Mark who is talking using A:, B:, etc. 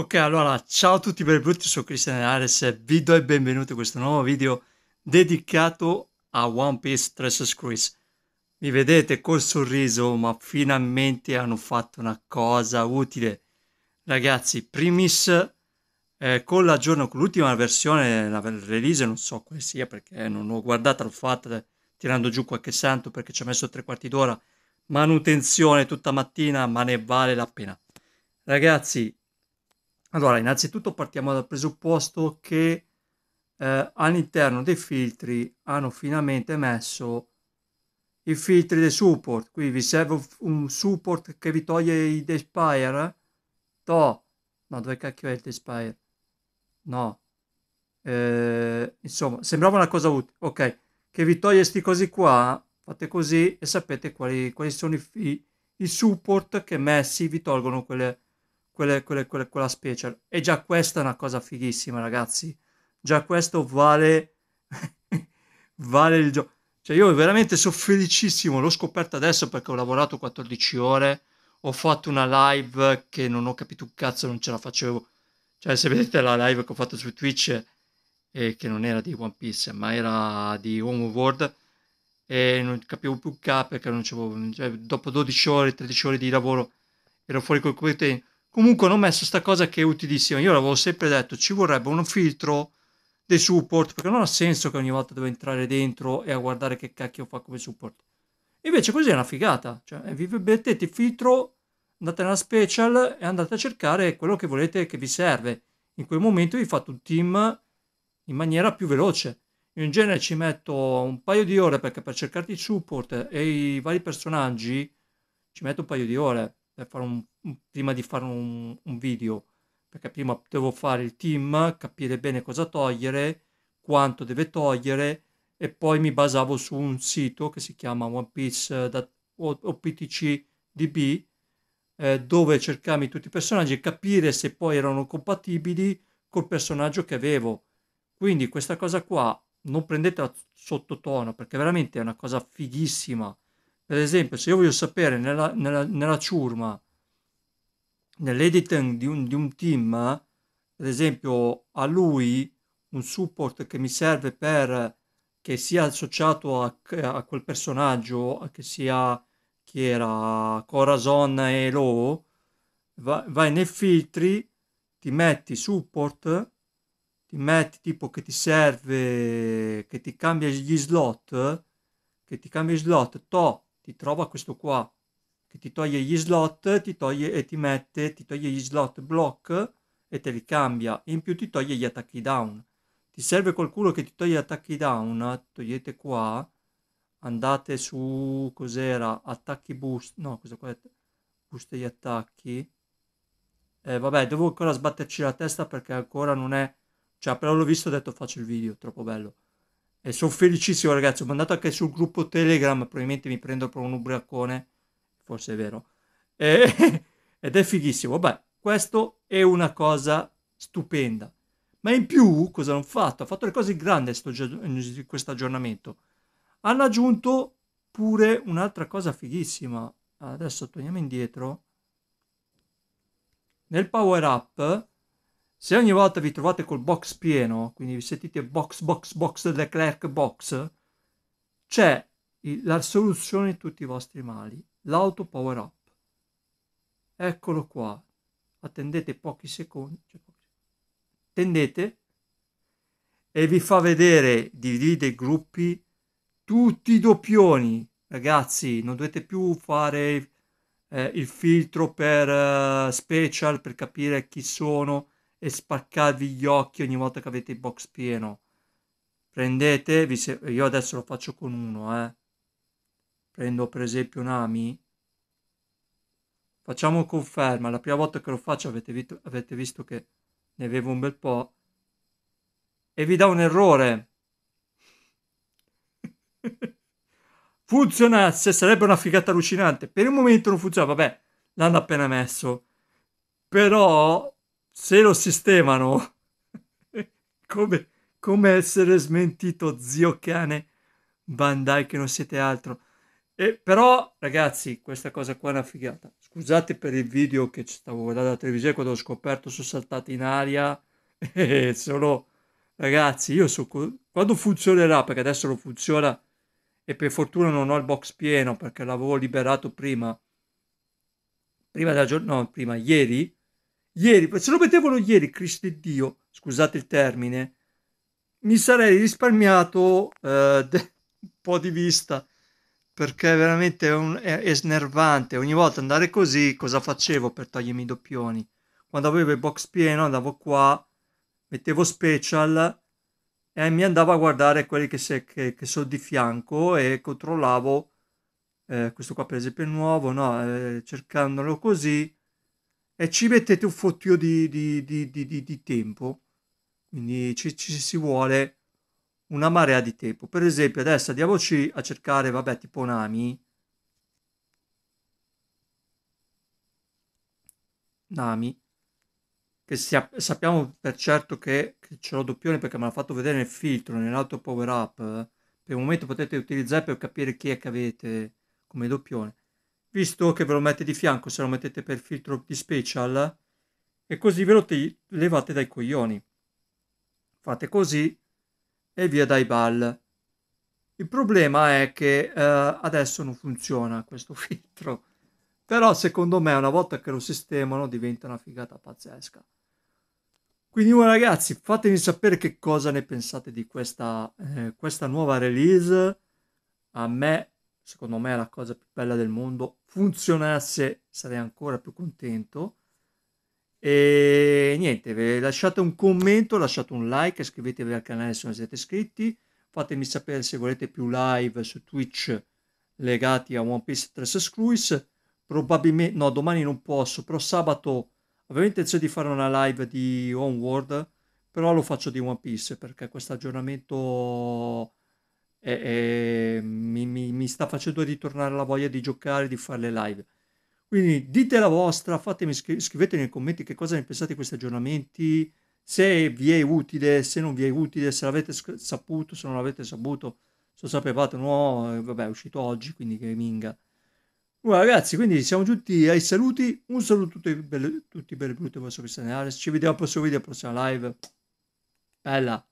A: Ok, allora, ciao a tutti benvenuti, sono Cristian Ares e vi do il benvenuto a questo nuovo video dedicato a One Piece 3 Cruise. Mi vedete col sorriso, ma finalmente hanno fatto una cosa utile. Ragazzi, primis, eh, con l'aggiorno, con l'ultima versione, la release, non so quale sia perché non l'ho guardata, l'ho fatta eh, tirando giù qualche santo perché ci ha messo tre quarti d'ora, manutenzione tutta mattina, ma ne vale la pena. Ragazzi, allora, innanzitutto partiamo dal presupposto che eh, all'interno dei filtri hanno finalmente messo i filtri dei support. Qui vi serve un support che vi toglie i despire? To. No, dove cacchio è il despire? No. Eh, insomma, sembrava una cosa utile. Ok, che vi toglie sti cosi qua, fate così e sapete quali, quali sono i, i, i support che messi vi tolgono quelle quelle, quelle, quelle, quella special. E già questa è una cosa fighissima, ragazzi. Già questo vale, vale il gioco. Cioè, io veramente sono felicissimo. L'ho scoperto adesso perché ho lavorato 14 ore. Ho fatto una live che non ho capito un cazzo, non ce la facevo. Cioè, se vedete la live che ho fatto su Twitch, eh, che non era di One Piece, ma era di Home World, e non capivo più K perché non c'avevo. Cioè, dopo 12 ore, 13 ore di lavoro, ero fuori col computer Comunque hanno messo sta cosa che è utilissima. Io l'avevo sempre detto, ci vorrebbe un filtro dei support, perché non ha senso che ogni volta devo entrare dentro e a guardare che cacchio fa come support. Invece così è una figata, cioè eh, vi mettete il filtro, andate nella special e andate a cercare quello che volete che vi serve. In quel momento vi fate un team in maniera più veloce. Io in genere ci metto un paio di ore perché per cercarti il support e i vari personaggi ci metto un paio di ore per fare un prima di fare un, un video, perché prima devo fare il team, capire bene cosa togliere, quanto deve togliere e poi mi basavo su un sito che si chiama One Piece eh, onepiece.optcdb eh, dove cercarmi tutti i personaggi e capire se poi erano compatibili col personaggio che avevo. Quindi questa cosa qua non prendetela sottotono perché veramente è una cosa fighissima. Per esempio, se io voglio sapere nella, nella, nella ciurma nell'editing di un, di un team, ad esempio a lui un support che mi serve per che sia associato a, a quel personaggio, che sia chi era Corazon e Lo, va, vai nei filtri, ti metti support, ti metti tipo che ti serve, che ti cambia gli slot, che ti cambia gli slot, to, ti trova questo qua che ti toglie gli slot, ti toglie e ti mette, ti toglie gli slot block e te li cambia. in più ti toglie gli attacchi down. Ti serve qualcuno che ti toglie gli attacchi down? Togliete qua. Andate su cos'era? Attacchi boost. No, cosa qua è? Boost gli attacchi. Eh, vabbè, devo ancora sbatterci la testa perché ancora non è... Cioè, però l'ho visto ho detto faccio il video, troppo bello. E sono felicissimo, ragazzi. Ho mandato anche sul gruppo Telegram, probabilmente mi prendo per un ubriacone forse è vero, e, ed è fighissimo. Beh, questo è una cosa stupenda. Ma in più, cosa hanno fatto? Ha fatto le cose grandi sto, questo aggiornamento. Hanno aggiunto pure un'altra cosa fighissima. Adesso torniamo indietro. Nel power up, se ogni volta vi trovate col box pieno, quindi vi sentite box, box, box, the clerk box, c'è la soluzione a tutti i vostri mali l'auto power up. Eccolo qua. Attendete cioè pochi secondi. Attendete e vi fa vedere, divide i gruppi, tutti i doppioni. Ragazzi, non dovete più fare eh, il filtro per uh, special per capire chi sono e spaccarvi gli occhi ogni volta che avete il box pieno. Prendete, se... io adesso lo faccio con uno, eh prendo per esempio Nami, facciamo conferma, la prima volta che lo faccio avete, vito, avete visto che ne avevo un bel po', e vi dà un errore. Funzionasse, sarebbe una figata allucinante. Per il momento non funziona, vabbè, l'hanno appena messo. Però, se lo sistemano, come, come essere smentito, zio cane Bandai, che non siete altro. E però, ragazzi, questa cosa qua è una figata. Scusate per il video che stavo guardando la televisione quando ho scoperto, sono saltato in aria. E sono, ragazzi, io so quando funzionerà, perché adesso non funziona e per fortuna non ho il box pieno perché l'avevo liberato prima. Prima della giornata, no, prima, ieri. Ieri, se lo mettevano ieri, Cristo e Dio, scusate il termine, mi sarei risparmiato eh, un po' di vista perché veramente è, un, è, è, snervante. Ogni volta andare così, cosa facevo per togliermi i doppioni? Quando avevo il box pieno andavo qua, mettevo special e mi andavo a guardare quelli che, se, che, che sono di fianco e controllavo eh, questo qua per esempio è nuovo, no? Eh, cercandolo così e ci mettete un fottio di, di, di, di tempo. Quindi ci, ci si vuole una marea di tempo. Per esempio, adesso andiamoci a cercare, vabbè, tipo Nami. Nami. Che sia, sappiamo per certo che, che ce l'ho doppione perché me l'ha fatto vedere nel filtro, nell'altro power up. Per il momento potete utilizzare per capire chi è che avete come doppione. Visto che ve lo mette di fianco se lo mettete per filtro di special. E così ve lo levate dai coglioni. Fate così e via dai ball. Il problema è che eh, adesso non funziona questo filtro, però secondo me una volta che lo sistemano diventa una figata pazzesca. Quindi oh, ragazzi, fatemi sapere che cosa ne pensate di questa, eh, questa nuova release. A me, secondo me, è la cosa più bella del mondo. Funzionasse sarei ancora più contento e niente, lasciate un commento, lasciate un like, iscrivetevi al canale se non siete iscritti, fatemi sapere se volete più live su Twitch legati a One Piece 3 Screws. Probabilmente, no, domani non posso, però sabato avevo intenzione di fare una live di Onward, però lo faccio di One Piece perché questo aggiornamento mi, mi, mi sta facendo ritornare la voglia di giocare, di fare le live. Quindi dite la vostra, fatemi, scri- scrivetemi nei commenti che cosa ne pensate di questi aggiornamenti, se vi è utile, se non vi è utile, se l'avete saputo, se non l'avete saputo, se lo sapevate no, eh, vabbè è uscito oggi, quindi che minga. Allora, ragazzi, quindi siamo giunti ai saluti, un saluto a tutti, belli, tutti belli e brutti, vostro Cristiano Ares, ci vediamo al prossimo video, alla prossima live, bella!